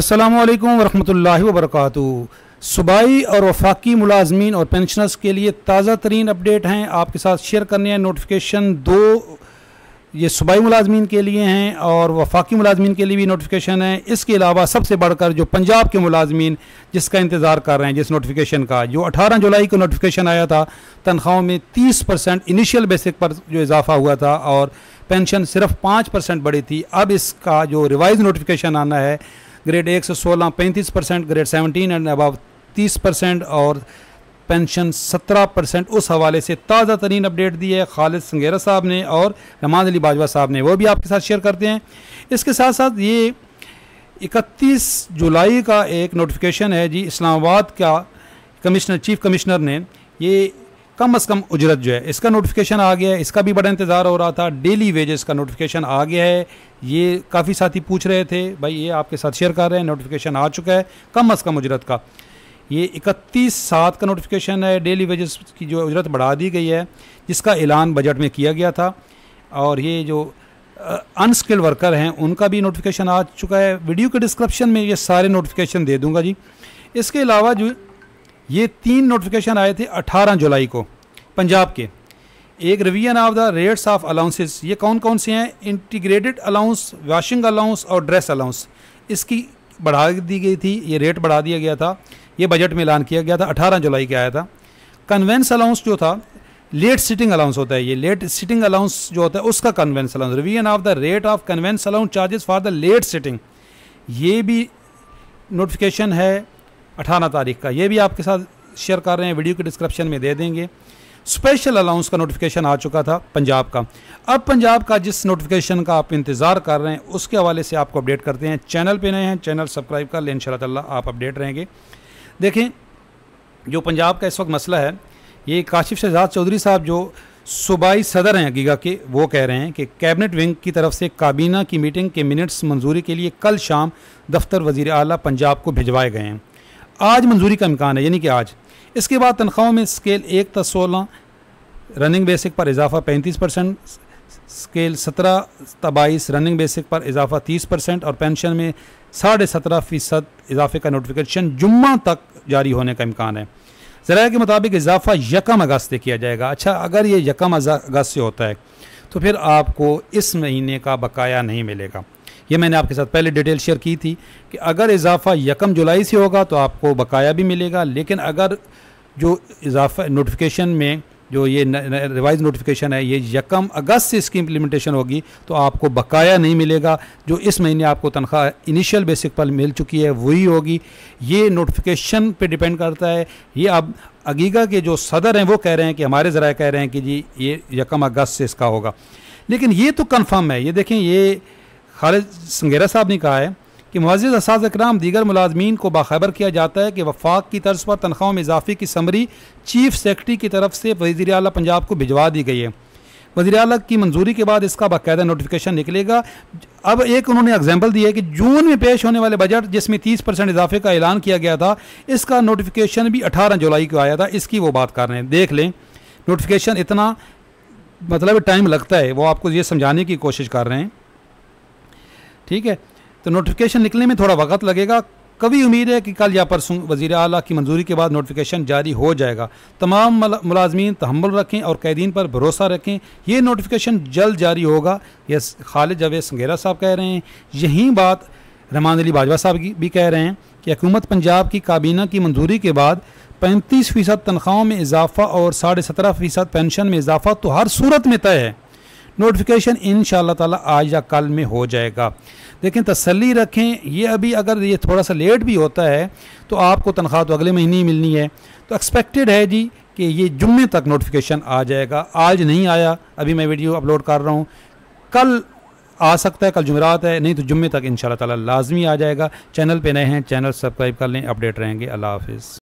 अस्सलाम वालेकुम वरहमतुल्लाहि सूबाई और वफाकी मुलाजमीन और पेंशनर्स के लिए ताज़ा तरीन अपडेट हैं आपके साथ शेयर करने हैं नोटिफिकेशन दो ये सूबाई मुलाजमीन के लिए हैं और वफाकी मुलाजमीन के लिए भी नोटिफिकेशन है इसके अलावा सबसे बढ़कर जो पंजाब के मुलाजमीन जिसका इंतज़ार कर रहे हैं जिस नोटिफिकेशन का जो 18 जुलाई को नोटिफिकेशन आया था तनख्वाहों में 30 परसेंट इनिशियल बेसिक पर जो इजाफा हुआ था और पेंशन सिर्फ पाँच परसेंट बढ़ी थी अब इसका जो रिवाइज नोटिफिकेशन आना है ग्रेड एक से सोलह पैंतीस percent grade seventeen and above तीस परसेंट और पेंशन सत्रह परसेंट उस हवाले से ताज़ा तरीन अपडेट दी है खालिद संगेरा साहब ने और रमान अली बाजवा साहब ने वो भी आपके साथ शेयर करते हैं इसके साथ साथ ये इकतीस जुलाई का एक नोटिफिकेशन है जी इस्लामाबाद का कमिश्नर चीफ कमिश्नर ने ये कम अज़ कम उजरत जो है इसका नोटिफिकेशन आ गया है इसका भी बड़ा इंतज़ार हो रहा था डेली वेजेस का नोटिफिकेशन आ गया है ये काफ़ी साथी पूछ रहे थे भाई ये आपके साथ शेयर कर रहे हैं नोटिफिकेशन आ चुका है कम अज़ कम उजरत का ये इकतीस सात का नोटिफिकेशन है डेली वेजेस की जो उजरत बढ़ा दी गई है जिसका ऐलान बजट में किया गया था और ये जो अनस्किल्ड वर्कर हैं उनका भी नोटिफिकेशन आ चुका है वीडियो के डिस्क्रिप्शन में ये सारे नोटिफिकेशन दे दूँगा जी इसके अलावा जो ये तीन नोटिफिकेशन आए थे 18 जुलाई को पंजाब के एक revision of the rates of allowances ये कौन कौन से हैं इंटीग्रेटेड अलाउंस वॉशिंग अलाउंस और ड्रेस अलाउंस इसकी बढ़ा दी गई थी ये रेट बढ़ा दिया गया था ये बजट में ऐलान किया गया था अठारह जुलाई के आया था कन्वेंस अलाउंस जो था लेट सिटिंग अलाउंस होता है ये लेट सिटिंग अलाउंस जो होता है उसका conveyance allowance revision of the rate of conveyance allowance charges for the late sitting ये भी नोटिफिकेशन है अठारह तारीख का ये भी आपके साथ शेयर कर रहे हैं वीडियो के डिस्क्रिप्शन में दे देंगे स्पेशल अलाउंस का नोटिफिकेशन आ चुका था पंजाब का अब पंजाब का जिस नोटिफिकेशन का आप इंतज़ार कर रहे हैं उसके हवाले से आपको अपडेट करते हैं चैनल पे नए हैं चैनल सब्सक्राइब कर लें इन आप अपडेट रहेंगे देखें जो पंजाब का इस वक्त मसला है ये काशिफ शहजाद चौधरी साहब जो सूबाई सदर हैं गीगा के वो कह रहे हैं कि कैबिनेट विंग की तरफ से काबीना की मीटिंग के मिनट्स मंजूरी के लिए कल शाम दफ्तर वजीर अली पंजाब को भिजवाए गए हैं आज मंजूरी का इम्कान है यानी कि आज इसके बाद तनख्वाहों में स्केल एक तक सोलह रनिंग बेसिक पर इजाफा पैंतीस परसेंट स्केल सत्रह तबाईस रनिंग बेसिक पर इजाफा तीस परसेंट और पेंशन में साढ़े सत्रह फ़ीसद इजाफे का नोटिफिकेशन जुम्मा तक जारी होने का इम्कान है ज़रा के मुताबिक इजाफा यकम अगस्त से किया जाएगा अच्छा अगर ये यकम अगस्त से होता है तो फिर आपको इस महीने का बकाया नहीं मिलेगा ये मैंने आपके साथ पहले डिटेल शेयर की थी कि अगर इजाफा यकम जुलाई से होगा तो आपको बकाया भी मिलेगा लेकिन अगर जो इजाफा नोटिफिकेशन में जो ये रिवाइज नोटिफिकेशन है ये यकम अगस्त से इसकी इम्प्लीमेंटेशन होगी तो आपको बकाया नहीं मिलेगा जो इस महीने आपको तनख्वाह इनिशियल बेसिक पर मिल चुकी है वही होगी ये नोटिफिकेशन पे डिपेंड करता है ये अब अगीगा के जो सदर हैं वो कह रहे हैं कि हमारे ज़रा कह रहे हैं कि जी ये यकम अगस्त से इसका होगा लेकिन ये तो कन्फर्म है ये देखें ये खालिद संगेरा साहब ने कहा है कि मुआज़ असाज कराम दीगर मुलाजमीन को बाखबर किया जाता है कि वफाक की तर्ज पर तनख्वाहों में इजाफे की समरी चीफ सेक्रटरी की तरफ से वजी अल पंजाब को भिजवा दी गई है वजी अल की मंजूरी के बाद इसका बाकायदा नोटिफिकेशन निकलेगा अब एक उन्होंने एग्जाम्पल दिया है कि जून में पेश होने वाले बजट जिसमें तीस परसेंट इजाफे का ऐलान किया गया था इसका नोटिफिकेशन भी अठारह जुलाई को आया था इसकी वो बात कर रहे हैं देख लें नोटिफिकेशन इतना मतलब टाइम लगता है वो आपको ये समझाने की कोशिश कर रहे हैं ठीक है तो नोटिफिकेशन निकलने में थोड़ा वक्त लगेगा कभी उम्मीद है कि कल या परसों वज़ी अली की मंजूरी के बाद नोटिफिकेशन जारी हो जाएगा तमाम मुलाजमीन तहमल रखें और कैदीन पर भरोसा रखें यह नोटिफिकेशन जल्द जारी होगा यह खालिद जावेद संगेरा साहब कह रहे हैं यही बात रहमान अली बाजवा साहब भी कह रहे हैं कि हकूमत पंजाब की काबीना की मंजूरी के बाद पैंतीस फ़ीसद तनख्वाहों में इजाफा और साढ़े सत्रह फ़ीसद पेंशन में इजाफा तो हर सूरत में तय है नोटिफिकेशन इन ताला आज या कल में हो जाएगा लेकिन तसली रखें ये अभी अगर ये थोड़ा सा लेट भी होता है तो आपको तनख्वाह तो अगले महीने ही मिलनी है तो एक्सपेक्टेड है जी कि ये जुम्मे तक नोटिफिकेशन आ जाएगा आज नहीं आया अभी मैं वीडियो अपलोड कर रहा हूँ कल आ सकता है कल जुमेरात है नहीं तो जुम्मे तक इन ताला लाजमी आ जाएगा चैनल पे नए हैं चैनल सब्सक्राइब कर लें अपडेट रहेंगे अल्लाह हाफिज़